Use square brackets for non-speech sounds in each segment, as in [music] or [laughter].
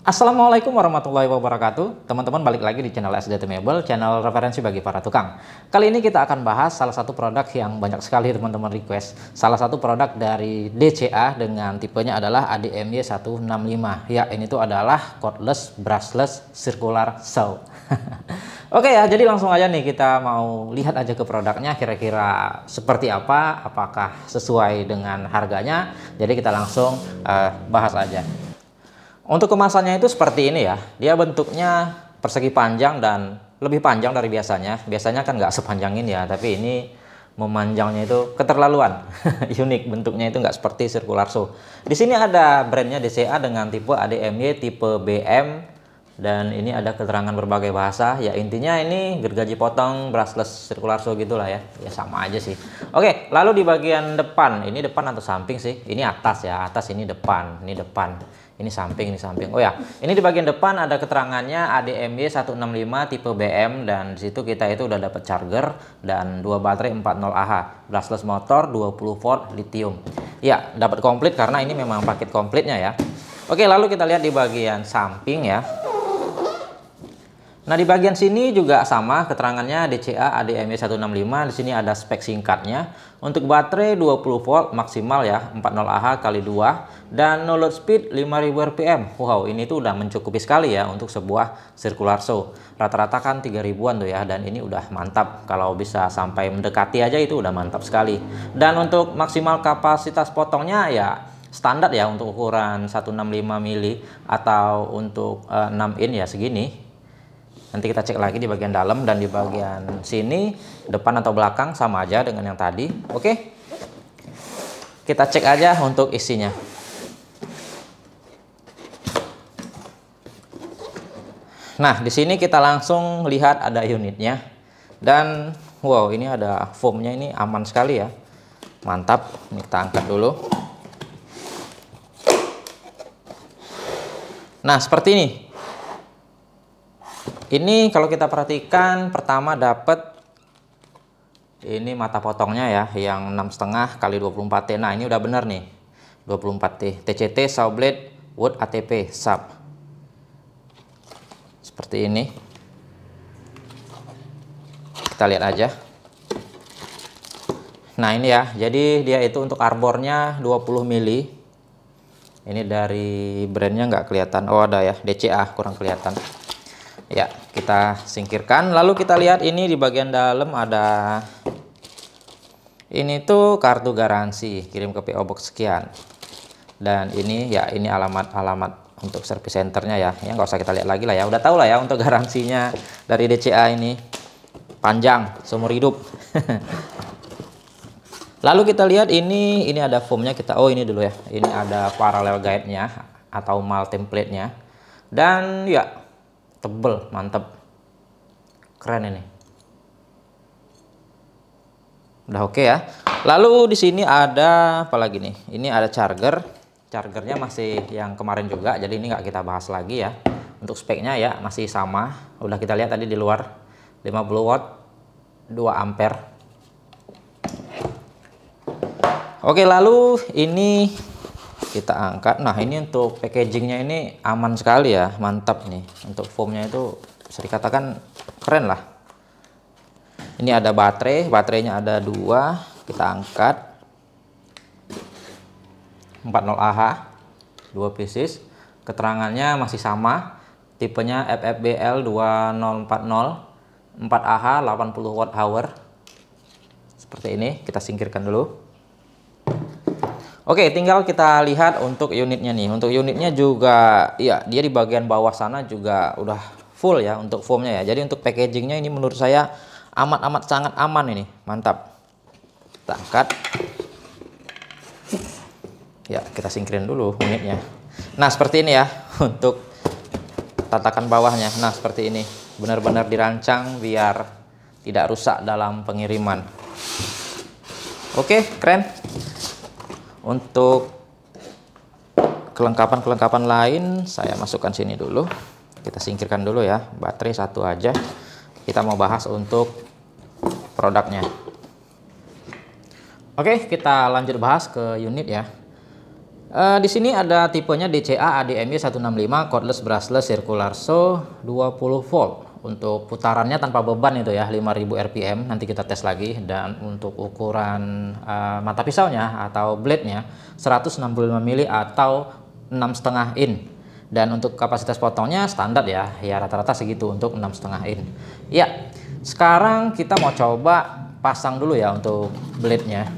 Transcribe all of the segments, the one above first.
Assalamualaikum warahmatullahi wabarakatuh Teman-teman balik lagi di channel SD Mebel Channel referensi bagi para tukang Kali ini kita akan bahas salah satu produk yang banyak sekali teman-teman request Salah satu produk dari DCA dengan tipenya adalah ADMY165 Ya ini tuh adalah cordless brushless circular saw [laughs] Oke ya jadi langsung aja nih kita mau lihat aja ke produknya kira-kira seperti apa Apakah sesuai dengan harganya Jadi kita langsung uh, bahas aja untuk kemasannya itu seperti ini ya. Dia bentuknya persegi panjang dan lebih panjang dari biasanya. Biasanya kan nggak sepanjang ini ya, tapi ini memanjangnya itu keterlaluan. [laughs] Unik bentuknya itu nggak seperti circular saw. Di sini ada brandnya DCA dengan tipe ADMY, tipe BM, dan ini ada keterangan berbagai bahasa. Ya intinya ini gergaji potong, brushless circular saw gitulah ya. Ya sama aja sih. Oke, lalu di bagian depan, ini depan atau samping sih? Ini atas ya, atas ini depan, ini depan ini samping, ini samping. Oh ya, ini di bagian depan ada keterangannya ADMY 165 tipe BM dan di situ kita itu udah dapat charger dan dua baterai 40 Ah, brushless motor 20 volt lithium. Ya, dapat komplit karena ini memang paket komplitnya ya. Oke, lalu kita lihat di bagian samping ya. Nah, di bagian sini juga sama keterangannya DCA ADME165. Di sini ada spek singkatnya. Untuk baterai 20 volt maksimal ya, 40 Ah kali 2 dan no load speed 5000 rpm. Wow, ini tuh udah mencukupi sekali ya untuk sebuah circular saw. Rata-rata kan 3000-an tuh ya dan ini udah mantap. Kalau bisa sampai mendekati aja itu udah mantap sekali. Dan untuk maksimal kapasitas potongnya ya standar ya untuk ukuran 165 mili atau untuk uh, 6 in ya segini Nanti kita cek lagi di bagian dalam dan di bagian sini, depan atau belakang sama aja dengan yang tadi. Oke. Kita cek aja untuk isinya. Nah, di sini kita langsung lihat ada unitnya. Dan wow, ini ada foamnya ini aman sekali ya. Mantap. Ini kita angkat dulu. Nah, seperti ini ini kalau kita perhatikan pertama dapat ini mata potongnya ya yang enam setengah kali 24 T nah ini udah bener nih 24 T TCT saw blade wood ATP sub seperti ini kita lihat aja nah ini ya jadi dia itu untuk arbornya 20 mili ini dari brandnya nggak kelihatan oh ada ya DCA kurang kelihatan Ya, kita singkirkan. Lalu kita lihat ini di bagian dalam ada ini tuh kartu garansi kirim ke PO Box sekian. Dan ini ya ini alamat-alamat untuk service centernya ya. yang nggak usah kita lihat lagi lah ya. Udah tau lah ya untuk garansinya dari DCA ini panjang seumur hidup. [laughs] Lalu kita lihat ini ini ada foamnya kita oh ini dulu ya. Ini ada parallel guide-nya atau mal template-nya. Dan ya tebel mantep keren ini udah oke okay ya lalu di sini ada apa lagi nih ini ada charger chargernya masih yang kemarin juga jadi ini nggak kita bahas lagi ya untuk speknya ya masih sama udah kita lihat tadi di luar 50 watt 2 ampere Oke lalu ini kita angkat nah ini untuk packagingnya ini aman sekali ya mantap nih untuk foamnya itu bisa dikatakan keren lah ini ada baterai baterainya ada dua kita angkat 40AH dua pieces keterangannya masih sama tipenya FFBL 2040 4AH 80 watt hour seperti ini kita singkirkan dulu Oke, tinggal kita lihat untuk unitnya nih. Untuk unitnya juga, ya dia di bagian bawah sana juga udah full ya untuk foamnya ya. Jadi untuk packagingnya ini menurut saya amat-amat sangat aman ini. Mantap. Kita angkat. Ya, kita singkirin dulu unitnya. Nah, seperti ini ya [laughs] untuk tatakan bawahnya. Nah, seperti ini. Benar-benar dirancang biar tidak rusak dalam pengiriman. Oke, keren. Untuk kelengkapan-kelengkapan lain saya masukkan sini dulu. Kita singkirkan dulu ya, baterai satu aja. Kita mau bahas untuk produknya. Oke, kita lanjut bahas ke unit ya. E, di sini ada tipenya DCA ADMY 165 cordless brushless circular saw 20 volt untuk putarannya tanpa beban itu ya 5000 rpm nanti kita tes lagi dan untuk ukuran uh, mata pisaunya atau blade nya 165 mili atau 6,5 in dan untuk kapasitas potongnya standar ya ya rata-rata segitu untuk 6,5 in ya sekarang kita mau coba pasang dulu ya untuk blade nya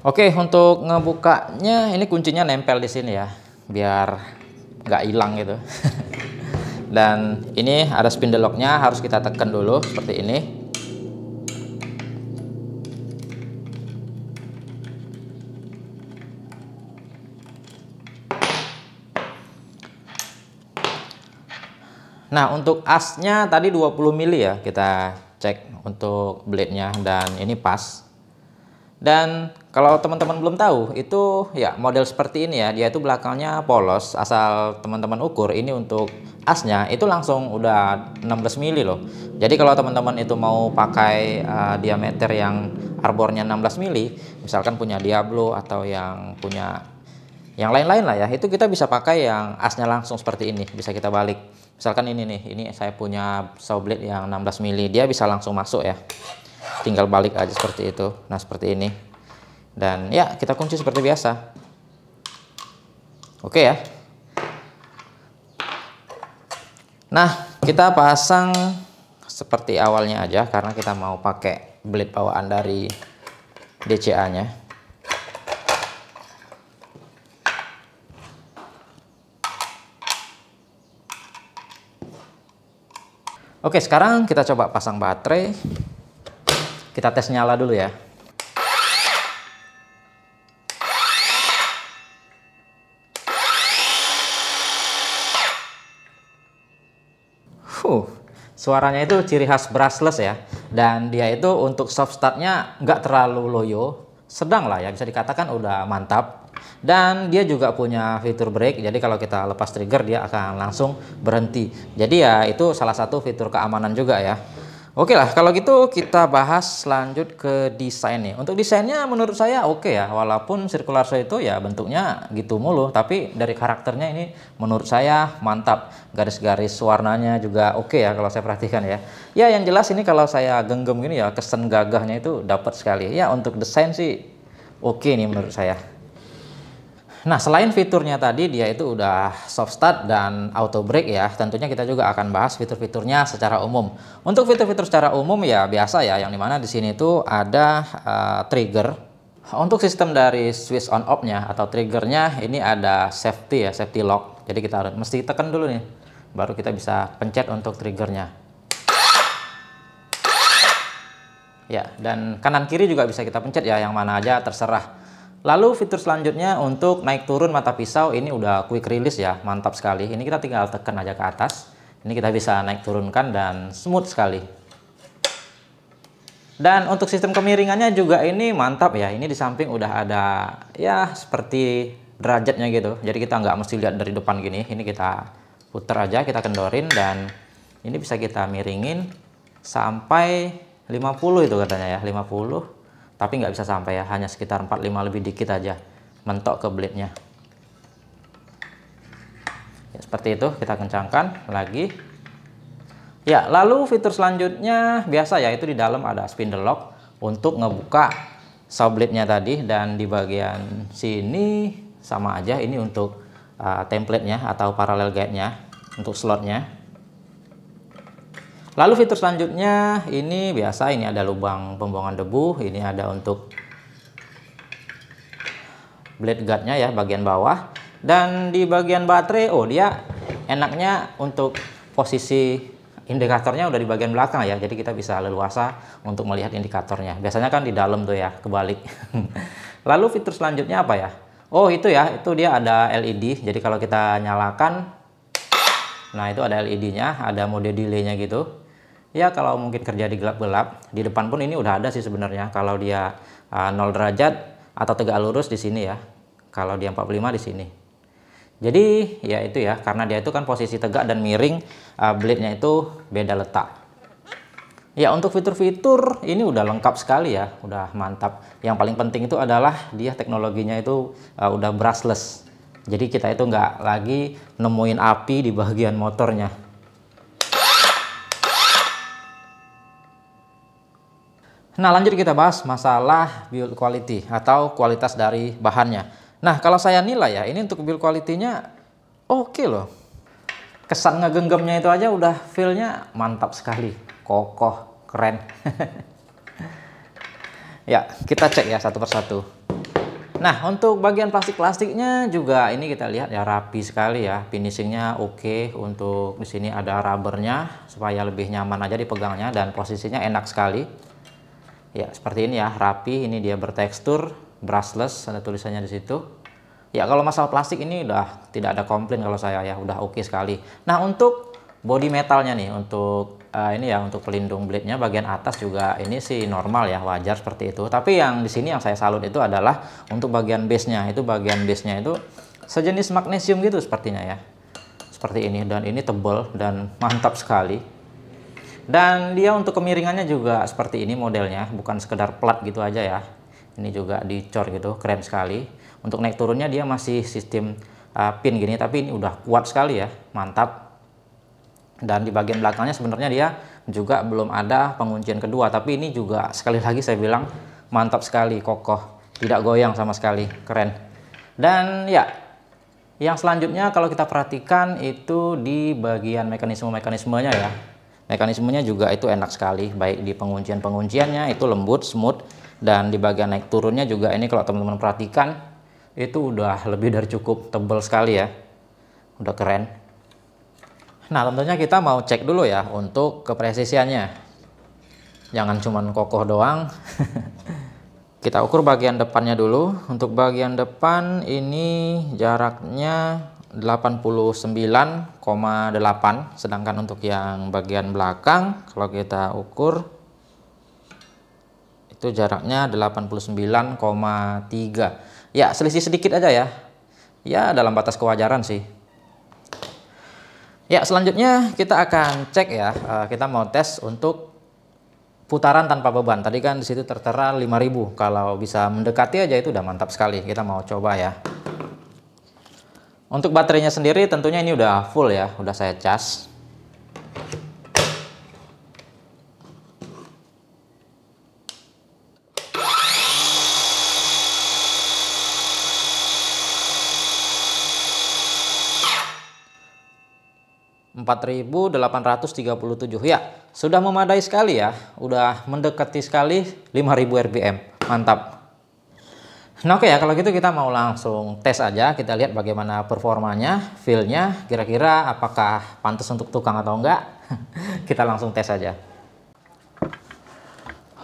Oke, untuk ngebukanya ini kuncinya nempel di sini ya, biar nggak hilang gitu. [laughs] Dan ini ada spindle locknya harus kita tekan dulu seperti ini. Nah, untuk asnya tadi 20 mili ya, kita cek untuk blade-nya dan ini pas. Dan kalau teman-teman belum tahu, itu ya model seperti ini ya, dia itu belakangnya polos, asal teman-teman ukur ini untuk asnya itu langsung udah 16 mili loh. Jadi kalau teman-teman itu mau pakai uh, diameter yang arbornya 16 mili, misalkan punya Diablo atau yang punya yang lain-lain lah ya, itu kita bisa pakai yang asnya langsung seperti ini, bisa kita balik. Misalkan ini nih, ini saya punya saw blade yang 16 mili, dia bisa langsung masuk ya tinggal balik aja seperti itu nah seperti ini dan ya kita kunci seperti biasa oke ya nah kita pasang seperti awalnya aja karena kita mau pakai blade bawaan dari DCA nya Oke sekarang kita coba pasang baterai kita tes nyala dulu ya. Huh, suaranya itu ciri khas brushless ya. Dan dia itu untuk soft startnya nggak terlalu loyo, sedang lah ya bisa dikatakan udah mantap. Dan dia juga punya fitur brake, jadi kalau kita lepas trigger dia akan langsung berhenti. Jadi ya itu salah satu fitur keamanan juga ya. Oke lah, kalau gitu kita bahas lanjut ke desainnya. Untuk desainnya menurut saya oke ya, walaupun circular saw itu ya bentuknya gitu mulu, tapi dari karakternya ini menurut saya mantap. Garis-garis warnanya juga oke ya kalau saya perhatikan ya. Ya yang jelas ini kalau saya genggam gini ya kesan gagahnya itu dapat sekali. Ya untuk desain sih oke nih menurut saya. Nah, selain fiturnya tadi, dia itu udah soft start dan auto break ya. Tentunya kita juga akan bahas fitur-fiturnya secara umum. Untuk fitur-fitur secara umum ya biasa ya, yang dimana di sini itu ada uh, trigger. Untuk sistem dari switch on off-nya atau triggernya ini ada safety ya, safety lock. Jadi kita harus mesti tekan dulu nih, baru kita bisa pencet untuk triggernya. Ya, dan kanan kiri juga bisa kita pencet ya, yang mana aja terserah. Lalu fitur selanjutnya untuk naik turun mata pisau ini udah quick release ya, mantap sekali. Ini kita tinggal tekan aja ke atas. Ini kita bisa naik turunkan dan smooth sekali. Dan untuk sistem kemiringannya juga ini mantap ya. Ini di samping udah ada ya seperti derajatnya gitu. Jadi kita nggak mesti lihat dari depan gini. Ini kita putar aja, kita kendorin dan ini bisa kita miringin sampai 50 itu katanya ya, 50 tapi nggak bisa sampai ya hanya sekitar 45 lebih dikit aja mentok ke blade-nya ya, seperti itu kita kencangkan lagi ya lalu fitur selanjutnya biasa ya itu di dalam ada spindle lock untuk ngebuka saw blade-nya tadi dan di bagian sini sama aja ini untuk uh, template-nya atau parallel guide-nya untuk slot-nya Lalu fitur selanjutnya ini biasa ini ada lubang pembuangan debu, ini ada untuk blade guardnya ya bagian bawah dan di bagian baterai oh dia enaknya untuk posisi indikatornya udah di bagian belakang ya jadi kita bisa leluasa untuk melihat indikatornya biasanya kan di dalam tuh ya kebalik [laughs] lalu fitur selanjutnya apa ya oh itu ya itu dia ada LED jadi kalau kita nyalakan nah itu ada LED nya ada mode delay nya gitu ya kalau mungkin kerja di gelap-gelap di depan pun ini udah ada sih sebenarnya kalau dia uh, ah, 0 derajat atau tegak lurus di sini ya kalau dia 45 di sini jadi ya itu ya karena dia itu kan posisi tegak dan miring uh, blade-nya itu beda letak ya untuk fitur-fitur ini udah lengkap sekali ya udah mantap yang paling penting itu adalah dia teknologinya itu uh, udah brushless jadi kita itu nggak lagi nemuin api di bagian motornya Nah lanjut kita bahas masalah build quality atau kualitas dari bahannya. Nah kalau saya nilai ya ini untuk build quality-nya oke okay loh. Kesan ngegenggamnya itu aja udah feel-nya mantap sekali. Kokoh, keren. [laughs] ya kita cek ya satu persatu. Nah untuk bagian plastik-plastiknya juga ini kita lihat ya rapi sekali ya. Finishingnya oke okay. untuk di sini ada rubbernya supaya lebih nyaman aja dipegangnya dan posisinya enak sekali ya seperti ini ya rapi ini dia bertekstur brushless ada tulisannya di situ ya kalau masalah plastik ini udah tidak ada komplain kalau saya ya udah oke okay sekali nah untuk body metalnya nih untuk uh, ini ya untuk pelindung blade nya bagian atas juga ini sih normal ya wajar seperti itu tapi yang di sini yang saya salut itu adalah untuk bagian base nya itu bagian base nya itu sejenis magnesium gitu sepertinya ya seperti ini dan ini tebal dan mantap sekali dan dia untuk kemiringannya juga seperti ini modelnya, bukan sekedar plat gitu aja ya. Ini juga dicor gitu, keren sekali. Untuk naik turunnya dia masih sistem uh, pin gini, tapi ini udah kuat sekali ya, mantap. Dan di bagian belakangnya sebenarnya dia juga belum ada penguncian kedua, tapi ini juga sekali [laughs] lagi saya bilang mantap sekali, kokoh, tidak goyang sama sekali, keren. Dan ya, yang selanjutnya kalau kita perhatikan itu di bagian mekanisme-mekanismenya ya Mekanismenya juga itu enak sekali, baik di penguncian-pengunciannya itu lembut, smooth, dan di bagian naik turunnya juga ini kalau teman-teman perhatikan itu udah lebih dari cukup, tebal sekali ya, udah keren. Nah tentunya kita mau cek dulu ya untuk kepresisiannya, jangan cuman kokoh doang. [laughs] kita ukur bagian depannya dulu. Untuk bagian depan ini jaraknya 89,8 sedangkan untuk yang bagian belakang kalau kita ukur itu jaraknya 89,3 ya selisih sedikit aja ya ya dalam batas kewajaran sih ya selanjutnya kita akan cek ya eh, kita mau tes untuk putaran tanpa beban tadi kan disitu tertera 5000 kalau bisa mendekati aja itu udah mantap sekali kita mau coba ya untuk baterainya sendiri tentunya ini udah full ya, udah saya cas. Empat ribu delapan ratus tiga puluh tujuh ya, sudah memadai sekali ya, udah mendekati sekali lima ribu RPM, mantap. Nah oke okay ya kalau gitu kita mau langsung tes aja kita lihat bagaimana performanya, feel-nya, kira-kira apakah pantas untuk tukang atau enggak. [laughs] kita langsung tes aja.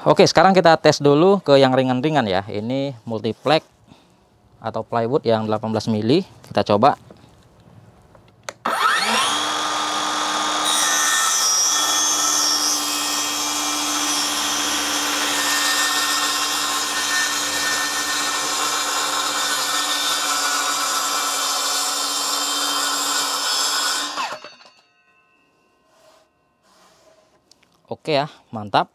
Oke sekarang kita tes dulu ke yang ringan-ringan ya. Ini multiplex atau plywood yang 18 mili kita coba. Oke ya, mantap.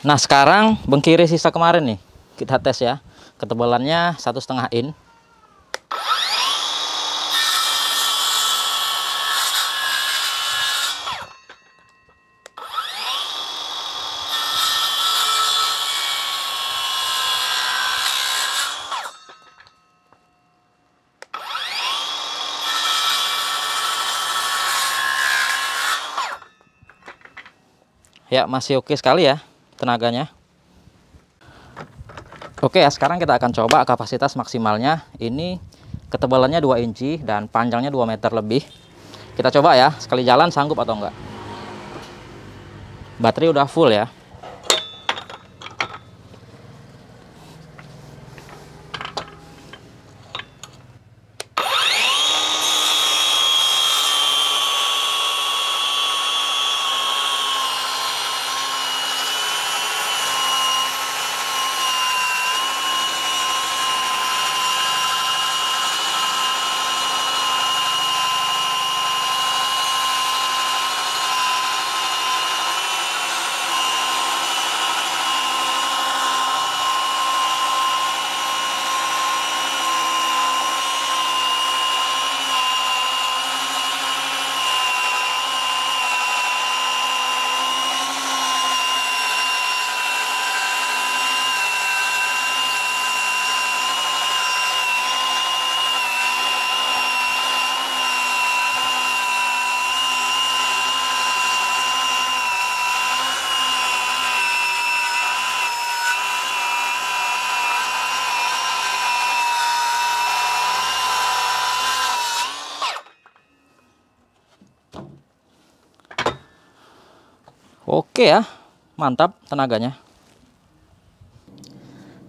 Nah sekarang bengkiri sisa kemarin nih, kita tes ya. Ketebalannya satu setengah in. ya masih oke sekali ya tenaganya oke ya sekarang kita akan coba kapasitas maksimalnya ini ketebalannya 2 inci dan panjangnya 2 meter lebih kita coba ya sekali jalan sanggup atau enggak baterai udah full ya oke ya mantap tenaganya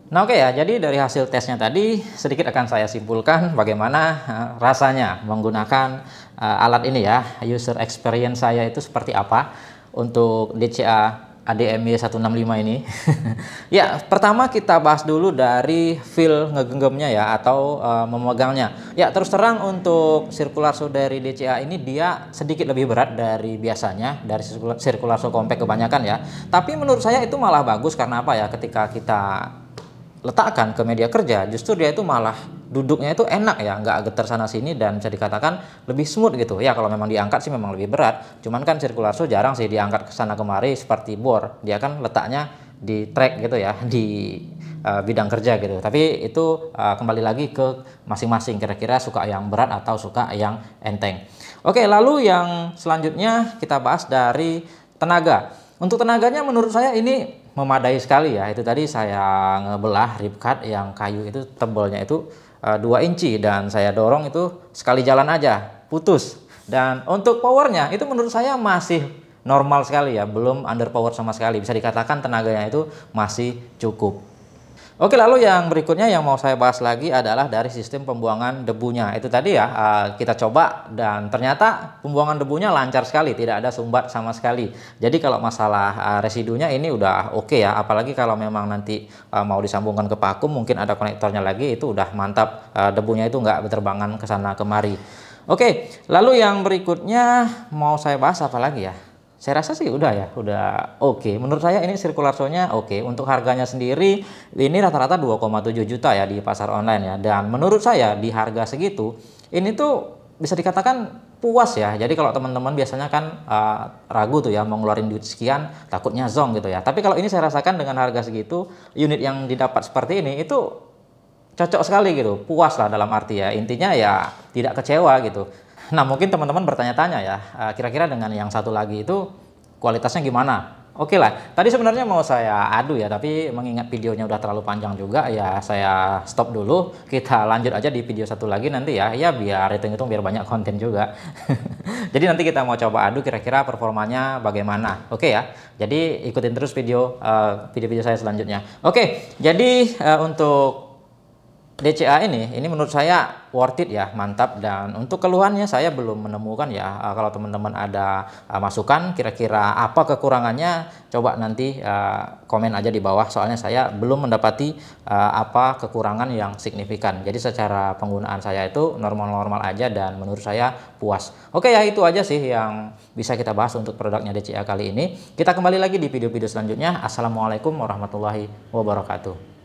Nah oke ya, jadi dari hasil tesnya tadi sedikit akan saya simpulkan bagaimana eh, rasanya menggunakan eh, alat ini ya. User experience saya itu seperti apa untuk DCA ADMY 165 ini. [laughs] ya, pertama kita bahas dulu dari feel ngegenggamnya ya atau uh, memegangnya. Ya, terus terang untuk sirkular so dari DCA ini dia sedikit lebih berat dari biasanya dari sirkular so compact kebanyakan ya. Tapi menurut saya itu malah bagus karena apa ya? Ketika kita letakkan ke media kerja, justru dia itu malah duduknya itu enak ya, nggak getar sana sini dan bisa dikatakan lebih smooth gitu. Ya kalau memang diangkat sih memang lebih berat. Cuman kan sirkular jarang sih diangkat ke sana kemari seperti bor. Dia kan letaknya di track gitu ya, [laughs] di uh, bidang kerja gitu. Tapi itu uh, kembali lagi ke masing-masing kira-kira suka yang berat atau suka yang enteng. Oke, lalu yang selanjutnya kita bahas dari tenaga. Untuk tenaganya menurut saya ini memadai sekali ya. Itu tadi saya ngebelah ribcard yang kayu itu tebalnya itu 2 eh, inci dan saya dorong itu sekali jalan aja putus dan untuk powernya itu menurut saya masih normal sekali ya belum under power sama sekali bisa dikatakan tenaganya itu masih cukup Oke, lalu yang berikutnya yang mau saya bahas lagi adalah dari sistem pembuangan debunya. Itu tadi ya, eh, kita coba dan ternyata pembuangan debunya lancar sekali, tidak ada sumbat sama sekali. Jadi kalau masalah eh, residunya ini udah oke okay ya, apalagi kalau memang nanti eh, mau disambungkan ke paku, mungkin ada konektornya lagi itu udah mantap debunya itu nggak berterbangan ke sana kemari. Oke, lalu yang berikutnya mau saya bahas apa lagi ya? saya rasa sih udah ya, udah oke. Okay. Menurut saya ini circular show oke. Okay. Untuk harganya sendiri ini rata-rata 2,7 juta ya di pasar online ya. Dan menurut saya di harga segitu ini tuh bisa dikatakan puas ya. Jadi kalau teman-teman biasanya kan uh, ragu tuh ya mau ngeluarin duit sekian takutnya zong gitu ya. Tapi kalau ini saya rasakan dengan harga segitu unit yang didapat seperti ini itu cocok sekali gitu. Puas lah dalam arti ya. Intinya ya tidak kecewa gitu Nah mungkin teman-teman bertanya-tanya ya, eh, kira-kira dengan yang satu lagi itu kualitasnya gimana? Oke lah, tadi sebenarnya mau saya adu ya, tapi mengingat videonya udah terlalu panjang juga ya saya stop dulu. Kita lanjut aja di video satu lagi nanti ya, ya biar hitung-hitung biar banyak konten juga. [laughs] Jadi nanti kita mau coba adu kira-kira performanya bagaimana. Oke ya. Jadi ikutin terus video eh, video uh, saya selanjutnya. Oke, jadi uh, untuk DCA ini, ini menurut saya worth it ya, mantap. Dan untuk keluhannya saya belum menemukan ya. Eh, kalau teman-teman ada eh, masukan, kira-kira apa kekurangannya, coba nanti eh, komen aja di bawah. Soalnya saya belum mendapati apa kekurangan yang signifikan. Jadi secara penggunaan saya itu normal-normal aja dan menurut saya puas. Oke ya itu aja sih yang bisa kita bahas untuk produknya DCA kali ini. Kita kembali lagi di video-video selanjutnya. Assalamualaikum warahmatullahi wabarakatuh.